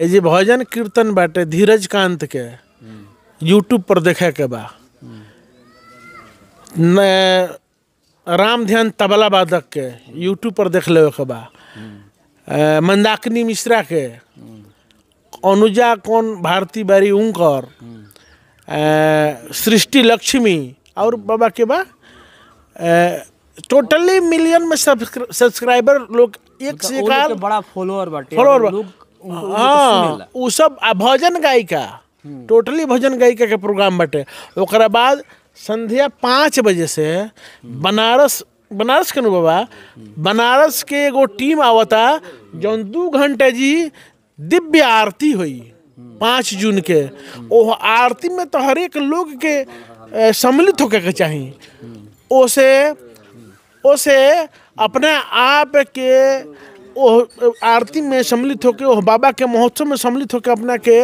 ये भजन कीर्तन बाटे धीरज कांत के यूट्यूब पर देखे के बा राम ध्यान तबला वादक के यूट्यूब पर देख लेवे के बा मंदाकिनी मिश्रा के अनुजा कौन भारती बारी उंकर सृष्टि लक्ष्मी और बाबा के बा टोटली मिलियन में सब्सक्राइबर लोग एक से मतलब एक बड़ा फॉलोअर बाटे फॉलोअर लोग हाँ सब भजन गायिका हम्म। टोटली भजन गायिका के प्रोग्राम बटे और बाद संध्या पाँच बजे से हम्म। बनारस बनारस के बाबा हम्म। बनारस के एगो टीम आवता जौन दू घंटे जी दिव्य आरती हुई पाँच जून के ओ आरती में तो हर एक लोग के सम्मिलित होके के चाहिए ओसे ओसे अपने आप के आरती में सम्मिलित होके बाबा के महोत्सव में सम्मिलित होकर अपना के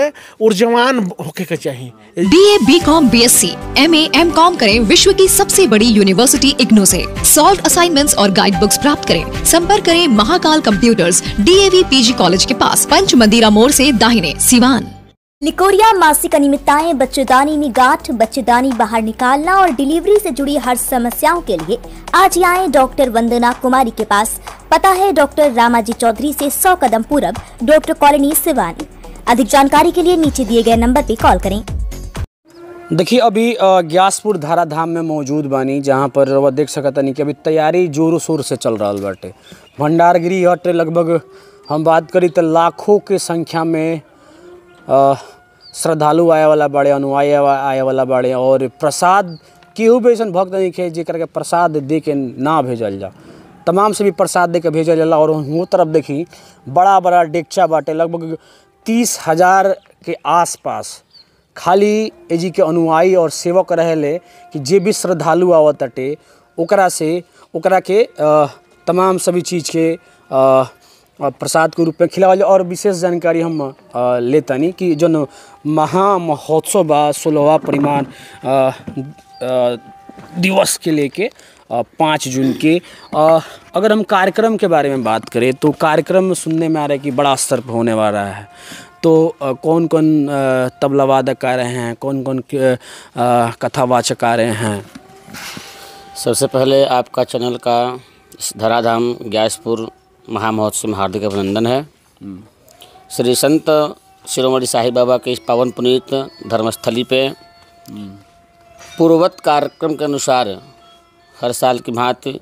ऊर्जावान होके के चाहिए B A B com B S C M A M com करें विश्व की सबसे बड़ी यूनिवर्सिटी इग्नो से सॉल्व असाइनमेंट्स और गाइड बुक्स प्राप्त करें संपर्क करें Mahakal computers D A V P G college के पास पंच मंदिरा मोड़ ऐसी दाहिने सिवान निकोरिया मासिक अनियमितताएं बच्चेदानी में गांठ बच्चेदानी बाहर निकालना और डिलीवरी से जुड़ी हर समस्याओं के लिए आज आए डॉक्टर वंदना कुमारी के पास पता है डॉक्टर रामाजी चौधरी से 100 कदम पूरब डॉक्टर कॉलोनी सिवानी अधिक जानकारी के लिए नीचे दिए गए नंबर पर कॉल करें देखिए अभी ग्यासपुर धाराधाम में मौजूद बानी जहाँ पर देख देख सकतनी कि अभी तैयारी जोरों शोर से चल रहा है भंडार गिरी हटे लगभग हम बात करी तो लाखों के संख्या में श्रद्धालु आए वाला बड़े अनुयायी आए वाला बड़े और प्रसाद केहू भी ऐसा भक्त नहीं खे जर के प्रसाद दे के ना भेजल जा तमाम से भी प्रसाद दे के भेजल जाला और वो तरफ देखी बड़ा बड़ा डेक्चा बाटे लगभग तीस हज़ार के आसपास खाली एजी के अनुयायी और सेवक रहे कि जे भी श्रद्धालु आवत अटे ओकरा से ओकरा के तमाम सभी चीज़ के आ, प्रसाद के रूप में खिलावल और विशेष जानकारी हम तनी कि जो महा महोत्सव बा सोलहवा परिमाण दिवस के लेके पाँच जून के आ, अगर हम कार्यक्रम के बारे में बात करें तो कार्यक्रम सुनने में आ रहा है कि बड़ा स्तर पर होने वाला है तो आ, कौन कौन तबला वादक आ रहे हैं कौन कौन कथावाचक आ रहे हैं सबसे पहले आपका चैनल का धराधाम गैसपुर महामहोत्सव में हार्दिक अभिनंदन है हम्म। श्री संत शिरोमणि साहिब बाबा के इस पावन पुनीत धर्मस्थली पे हम्म। पूर्ववत कार्यक्रम के अनुसार हर साल की भांति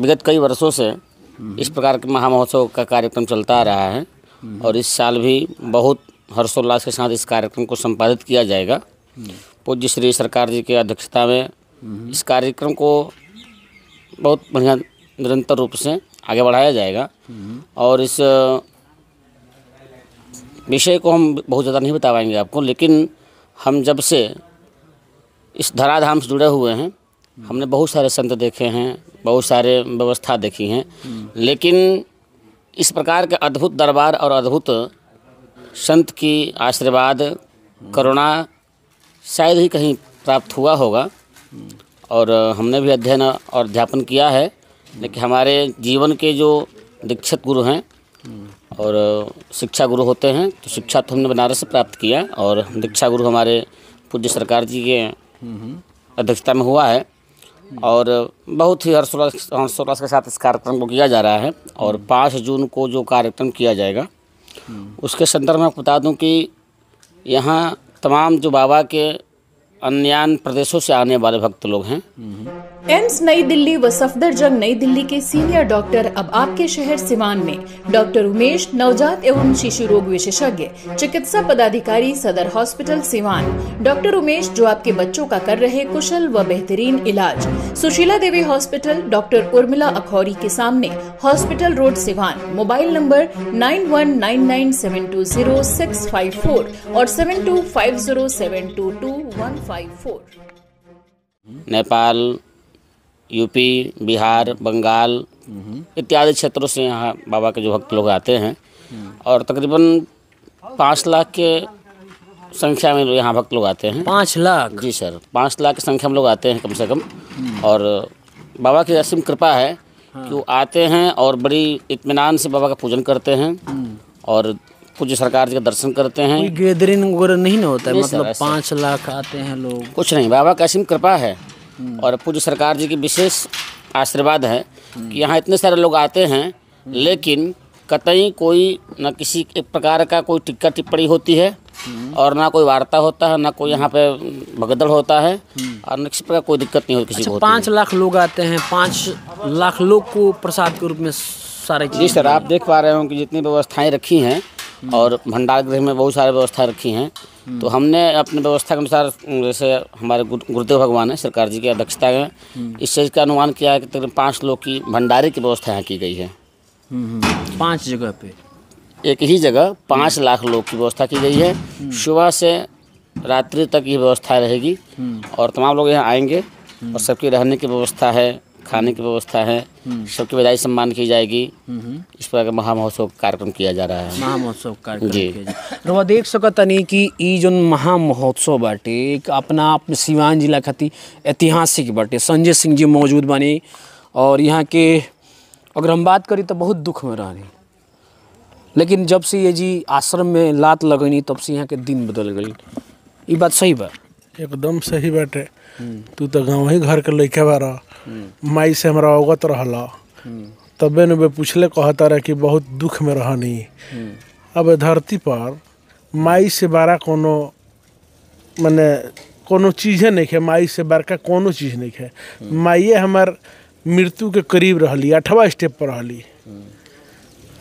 विगत कई वर्षों से हम्म। इस प्रकार के महामहोत्सव का कार्यक्रम चलता आ रहा है और इस साल भी बहुत हर्षोल्लास के साथ इस कार्यक्रम को संपादित किया जाएगा पूज्य श्री सरकार जी की अध्यक्षता में इस कार्यक्रम को बहुत बढ़िया निरंतर रूप से आगे बढ़ाया जाएगा और इस विषय को हम बहुत ज़्यादा नहीं बता पाएंगे आपको लेकिन हम जब से इस धराधाम से जुड़े हुए हैं हमने बहुत सारे संत देखे हैं बहुत सारे व्यवस्था देखी हैं लेकिन इस प्रकार के अद्भुत दरबार और अद्भुत संत की आशीर्वाद करुणा शायद ही कहीं प्राप्त हुआ होगा और हमने भी अध्ययन और अध्यापन किया है लेकिन हमारे जीवन के जो दीक्षित गुरु हैं और शिक्षा गुरु होते हैं तो शिक्षा तो हमने बनारस से प्राप्त किया और दीक्षा गुरु हमारे पूज्य सरकार जी के अध्यक्षता में हुआ है और बहुत ही हर्षोल्लास हर्षोल्लास के साथ इस कार्यक्रम को किया जा रहा है और पाँच जून को जो कार्यक्रम किया जाएगा उसके संदर्भ में बता दूं कि यहाँ तमाम जो बाबा के अन्य प्रदेशों से आने वाले भक्त लोग हैं एम्स नई दिल्ली व सफदर जंग नई दिल्ली के सीनियर डॉक्टर अब आपके शहर सिवान में डॉक्टर उमेश नवजात एवं शिशु रोग विशेषज्ञ चिकित्सा पदाधिकारी सदर हॉस्पिटल सिवान डॉक्टर उमेश जो आपके बच्चों का कर रहे कुशल व बेहतरीन इलाज सुशीला देवी हॉस्पिटल डॉक्टर उर्मिला अखौरी के सामने hospital road Siwan mobile number nine और सेवन नेपाल यूपी बिहार बंगाल हम्म। इत्यादि क्षेत्रों से यहाँ बाबा के जो भक्त लोग आते हैं हम्म। और तकरीबन पाँच लाख के संख्या में यहाँ भक्त लोग आते हैं पाँच लाख जी सर पाँच लाख की संख्या में लोग आते हैं कम से कम हम्म। और बाबा की असीम कृपा है हाँ। कि वो आते हैं और बड़ी इतमान से बाबा का पूजन करते हैं और पूज्य सरकार जी का दर्शन करते हैं गैदरिंग वगैरह नहीं ना होता है मतलब पाँच लाख आते हैं लोग कुछ नहीं बाबा का असीम कृपा है हम्म। और पूज्य सरकार जी की विशेष आशीर्वाद है हम्म। कि यहाँ इतने सारे लोग आते हैं हम्म। लेकिन कतई कोई न किसी एक प्रकार का कोई टिक्का टिप्पणी होती है और ना कोई वार्ता होता है ना कोई यहाँ पे भगदड़ होता है और न किसी प्रकार कोई दिक्कत नहीं होती किसी अच्छा, को पाँच लाख लोग आते हैं पाँच लाख लोग को प्रसाद के रूप में सारे जी सर आप देख पा रहे हो कि जितनी व्यवस्थाएँ रखी हैं और भंडार गृह में बहुत सारी व्यवस्थाएं रखी हैं तो हमने अपने व्यवस्था के अनुसार जैसे हमारे गुरुदेव भगवान है सरकार जी की अध्यक्षता में हम्म। इस चीज़ का अनुमान किया है कि तकरीबन पाँच लोग की भंडारे की व्यवस्था यहाँ की गई है हम्म, हम्म, पाँच जगह पे एक ही जगह पाँच लाख लोग की व्यवस्था की गई है सुबह से रात्रि तक ये व्यवस्था रहेगी और तमाम लोग यहाँ आएंगे और सबकी रहने की व्यवस्था है खाने की व्यवस्था है हम्म। सबकी बधाई सम्मान की जाएगी हम्म, हम्म। इस प्रकार का महामहोत्सव कार्यक्रम किया जा रहा है महामहोत्सव कार्यक्रम जी रवा तो देख सकतनी कि ये जो महामहोत्सव बाटे एक अपना आप सिवान जिला खाती ऐतिहासिक बाटे संजय सिंह जी मौजूद बने और यहाँ के अगर हम बात करी तो बहुत दुख में रहनी लेकिन जब से ये जी आश्रम में लात लगनी तब से यहाँ के दिन बदल गई ये बात सही बात एकदम सही बात है तू तो गाँव ही घर के लैके बार माई से हमारा अवगत रह तबे न पूछले कहता रहे कि बहुत दुख में रहनी अब धरती पर माई से बारा कोनो मैंने कोनो चीज़े नहीं है माई से बड़का कोनो चीज़ नहीं है माइए हमार मृत्यु के करीब रही अठवा स्टेप पर रही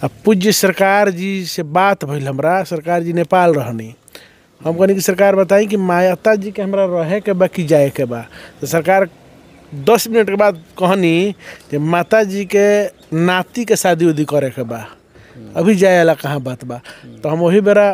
आ पूज्य सरकार जी से बात भैल हमरा सरकार जी नेपाल रहनी हम कहीं कि सरकार बताई कि माता जी के हमारा रहे के बा कि जाए के बा तो सरकार दस मिनट के बाद कहनी कि माता जी के नाती के शादी उदी करे के बा अभी जाए ला कहाँ बात बा तो हम वही बेरा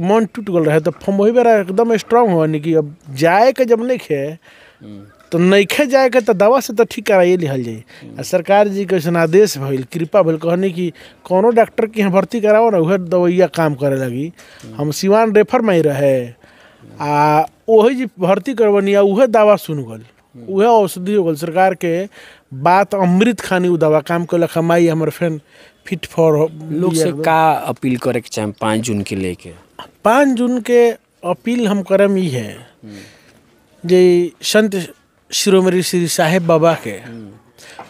मन टूट गल रहे तो हम वही बेरा एकदम स्ट्रांग हो कि अब जाए के जब नहीं खे हम्म। तो खे जाएगा तो दवा से तो ठीक कराइए लिखल जाए आ सरकार जी के ऐसा आदेश भल कृपा भल कहनी कि कोनो डॉक्टर के यहाँ भर्ती कराओ ना वह दवाइया काम करे लगी हम सिवान रेफर में रहे आ वही जी भर्ती करवनी आ वह दवा सुन गल वह औषधि हो गल सरकार के बात अमृत खानी उ दवा काम कल माई हमारे फ्रेंड फिट फॉर लोग से का अपील करे के चाहे पाँच जून के लेके पाँच जून के अपील हम करम ये है जे संत शिरोमणि श्री साहेब बाबा के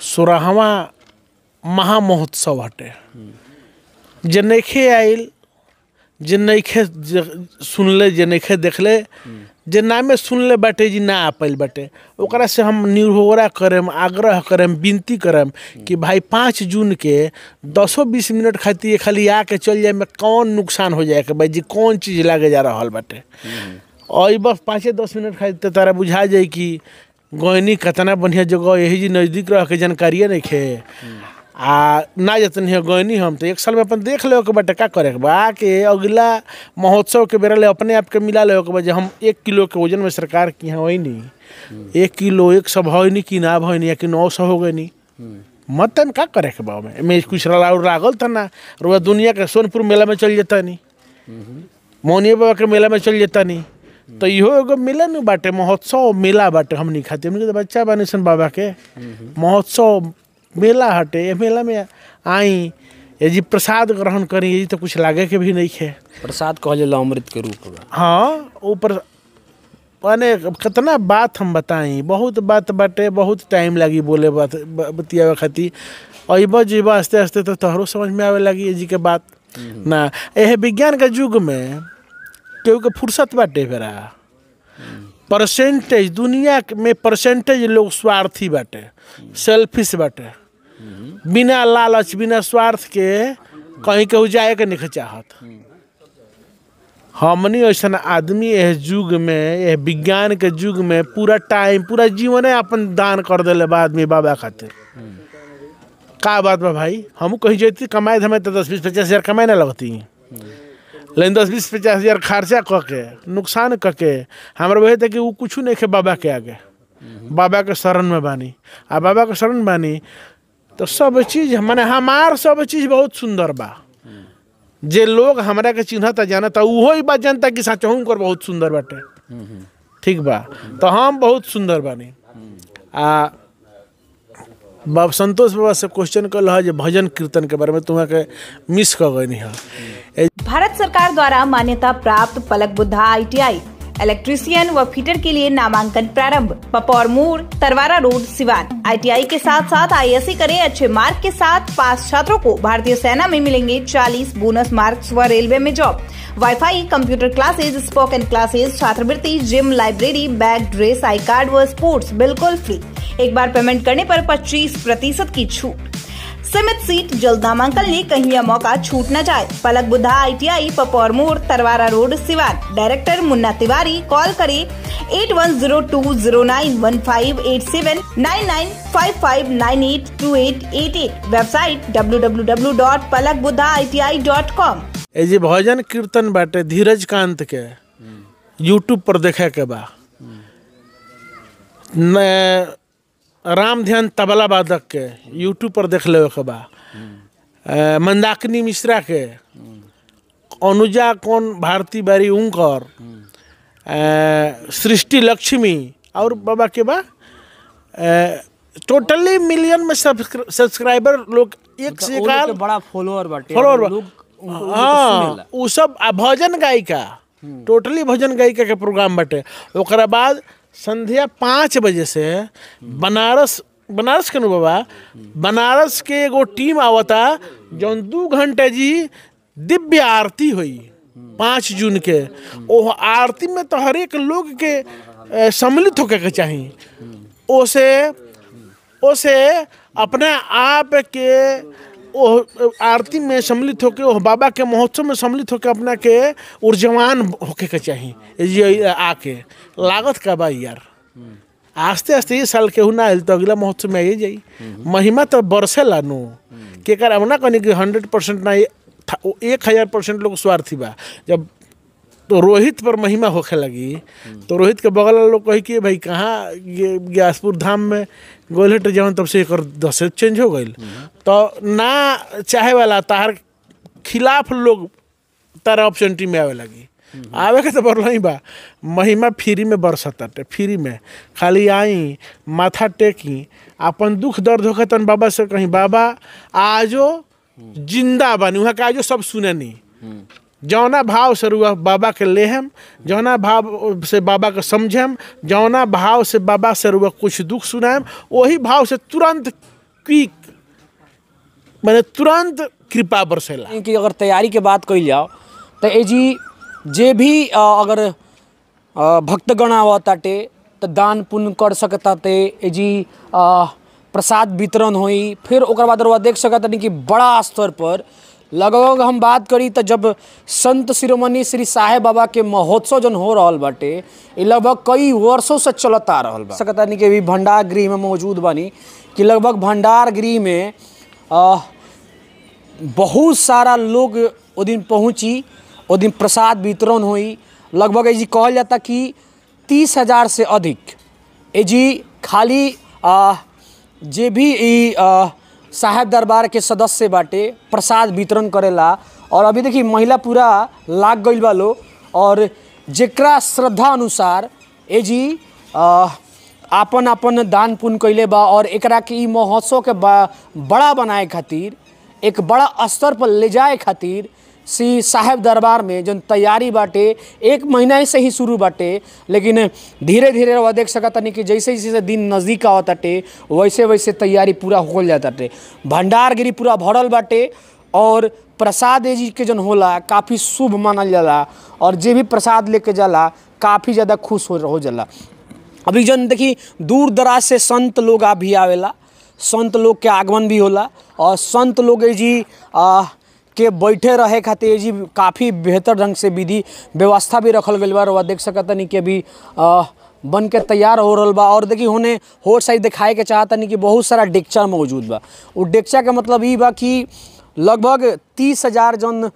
सोराहवा महामहोत्सव हटे जे नैखे आयल जे नैखे सुनले जे नैखे देखले जे नामे सुनले बाटे जी ना आ पाइल बाटे ओकरा से हम निर्होरा करेम आग्रह करेम विनती करम कि भाई पाँच जून के दसों बीस मिनट खातिर खाली आके चल जाए में कौन नुकसान हो जाए भाई जी कौन चीज़ लागे जा रहा बाटे हम्म। और बस पाँचे दस मिनट खातिर तो तारा बुझा जाए कि गयनी कतना बढ़िया जगह यही जी नज़दीक रह के जानकारिए नहीं खे आ ना जतन है गयनी हम तो एक साल में अपन देख ले के बाटे का करे बा के अगला महोत्सव के बेरा ले अपने आप के मिला ले के बा हम एक किलो के वजन में सरकार की यहाँ वही नहीं एक किलो एक सौ भैनी कि ना भैनी या कि नौ सौ हो गए नहीं तन का करे के बा में कुछ और लागल था ना रुआ दुनिया के सोनपुर मेला में चल जता नहीं मोनिया बाबा के मेला में चल जता नहीं तो इहो एगो मिलन बाटे महोत्सव मेला बाटे हमनी खातिर हमनी के बच्चा बानी सन बाबा के महोत्सव मेला हटे ये मेला में आई ये जी प्रसाद ग्रहण करी ये तो कुछ लागे के भी नहीं है प्रसाद कहल अमृत के रूप में हाँ ऊपर माने कितना बात हम बताई बहुत बात बाटे बहुत टाइम लगी बोले बात बतियावे खातिर अबा जब आस्ते आस्ते तो तोहरों समझ में आवे लगी ये जी के बात हम्म। ना यह विज्ञान के युग में क्योंकि फुर्सत बाटे बेरा परसेंटेज दुनिया में परसेंटेज लोग स्वार्थी बाटे सेल्फिश बाटे बिना लालच बिना स्वार्थ के कहीं कहू जाए के नहीं चाहत हमनी ऐसा आदमी यह युग में यह विज्ञान के युग में पूरा टाइम पूरा जीवन अपन दान कर दिले बा आदमी बाबा खातिर का बात बा भाई हम कहीं जैती कमाए धमाए तो दस बीस पचास हजार कमाए ना लगती लेकिन दस बीस पचास हजार खर्चा कह के नुकसान कह के वही था कि वो कुछ नहीं है बाबा के आगे बाबा के शरण में बानी आ बाबा के शरण बानी तो सब चीज मैंने हमार सब चीज बहुत सुंदर बा जे लोग हमारा के जाना जानता वो ही बात जानता कि सच कर बहुत सुंदर बाटे हम्म, हम्म। ठीक बा तो हम बहुत सुंदर बानी आ बाबा संतोष बाबा से क्वेश्चन कल है भजन कीर्तन के बारे में तुम्हें के मिस कर गई भारत सरकार द्वारा मान्यता प्राप्त पलक बुद्धा आई इलेक्ट्रीशियन व फिटर के लिए नामांकन प्रारंभ पपौर मोड़ तरवारा रोड सिवान आईटीआई के साथ साथ आईएससी करें अच्छे मार्क के साथ पास छात्रों को भारतीय सेना में मिलेंगे 40 बोनस मार्क्स व रेलवे में job wifi computer classes spoken classes छात्रवृत्ति gym library bag dress I card व स्पोर्ट्स बिल्कुल फ्री एक बार पेमेंट करने आरोप पच्चीस प्रतिशत की छूट सीमित सीट जल्द नामांकन ले कहीं यह मौका छूट न जाए पलक बुद्धा आई पपौर मोड़ Tarwara road Siwan director Munna Tiwari call करे eight one zero two zero nine one five eight seven nine nine five five nine eight two eight eight eight website W W W dot Palak Buddha I T I dot com ये भजन कीर्तन बाटे धीरज कांत के YouTube पर देखे के बा राम ध्यान तबला वादक के यूट्यूब पर देख लेवे के बा हम्म। मंदाकिनी मिश्रा के अनुजा कौन भारती बारी उनकर हम्म। सृष्टि लक्ष्मी और बाबा के बा टोटली मिलियन में सब्सक्राइबर लोग एक मतलब से एक बड़ा फॉलोअर बाटे फॉलोअर हाँ वो सब भजन गायिका टोटली हम्म। भजन गायिका के प्रोग्राम बटे ओकरा बाद संध्या पाँच बजे से बनारस बनारस के बाबा बनारस के एगो टीम आवता जौन दू घंटे जी दिव्य आरती हुई पाँच जून के ओ आरती में तो हर एक लोग के सम्मिलित होके के चाहिए ओसे ओसे अपने आप के आरती में सम्मिलित होके वह बाबा के महोत्सव में सम्मिलित होके अपना के ऊर्जावान होके के चाहिए ये आके लागत का भाई यार आस्ते आस्ते ये साल के ना तो अगला महोत्सव में आइए जाई महिमा तो बरसे ला के कर अब ना कहने की हंड्रेड परसेंट ना एक हज़ार परसेंट लोग स्वार्थी बा जब तो रोहित पर महिमा होखे लगी तो रोहित के बगल लोग कही कि भाई कहाँ ग्यासपुर धाम में गोल हटे तब से एक दशरथ चेंज हो गई तो ना चाहे वाला तार खिलाफ लोग तारा ऑप्शनिटी में आवे लगी आवे के तो बरल बा महिमा फ्री में बरसत फ्री में खाली आई माथा टेकी अपन दुख दर्द होके तन बाबा से कहीं बाबा आजो जिंदा बनी वहाँ के आजो सब सुननी जौना भाव से रुआ बाबा के लेहम जौना भाव से बाबा के समझम जौना भाव से बाबा से रुआ कुछ दुख सुनाएम वही भाव से तुरंत की मैंने तुरंत कृपा बरसेला कि अगर तैयारी के बात कही जाओ तो ए जी जे भी अगर भक्तगण आवा ताटे तो दान पुण्य कर सकता थे ए जी प्रसाद वितरण हो फिर ओकर बाद देख सकता कि बड़ा स्तर पर लगभग हम बात करी तो जब संत शिरोमणि श्री साहेब बाबा के महोत्सव जन हो रहा बाटे ये लगभग कई वर्षों से चलत आ रहा बा सकतानी के भी भंडार गृह में मौजूद बनी कि लगभग भंडार गृह में आ, बहुत सारा लोग वो दिन पहुँची वो दिन प्रसाद वितरण हुई लगभग ये जी कहा जाता कि तीस हज़ार से अधिक ये खाली आ, जे भी आ, साहेब दरबार के सदस्य बाटे प्रसाद वितरण करेला और अभी देखिए महिला पूरा लाग गई बा लोग और जेकरा श्रद्धा अनुसार ए जी आपन आपन दान पुण्य कैले बा और एकरा के महोत्सव के बड़ा बनाए खातिर एक बड़ा स्तर पर ले जाए खातिर श्री साहेब दरबार में जो तैयारी बाटे एक महीना से ही शुरू बाटे लेकिन धीरे धीरे वह देख सकत कि जैसे जैसे दिन नज़दीक आवत तटे वैसे वैसे तैयारी पूरा होल जाता ताटे भंडार गिरी पूरा भरल बाटे और प्रसाद जी के जन होला काफ़ी शुभ मानल जाला और जे भी प्रसाद लेके जाला काफ़ी ज़्यादा खुश हो रहो जाला अभी जन देखी दूर दराज से संत लोग आ भी आवेला संत लोग के आगमन भी होला और संत लोग जी आ, के बैठे रहे खातिर जी काफ़ी बेहतर ढंग से विधि व्यवस्था भी रखल गई बार देख सकतनी कि अभी बन के तैयार हो रहा बा और देखी होने होर साइड दिखाए के चाहतनी कि बहुत सारा डेक्चा मौजूद बा वो डेक्चा के मतलब ये बा कि लगभग तीस हज़ार जन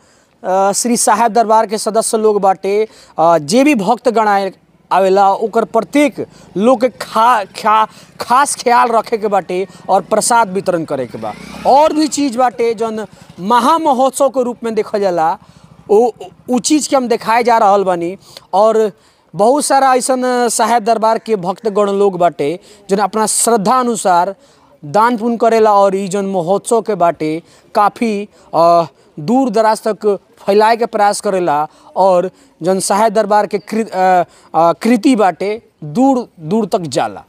श्री साहेब दरबार के सदस्य लोग बाटे जे भी भक्तगण आए आवेला ओकर प्रत्येक लोग के खा ख्या खास ख्याल रखे के बाटे और प्रसाद वितरण करे के बा और भी चीज़ बाटे जौन महा महोत्सव के रूप में देखा जाला वो उ चीज़ के हम देखाए जा रहा बनी और बहुत सारा ऐसा साहेब दरबार के भक्तगण लोग बाटे जो अपना श्रद्धा अनुसार दान पुण्य करेला और ई जौन महोत्सव के बाटे काफ़ी दूर दराज तक फैलाए के प्रयास करेला और जन सहाय दरबार के कृति क्रि, बाटे दूर दूर तक जाला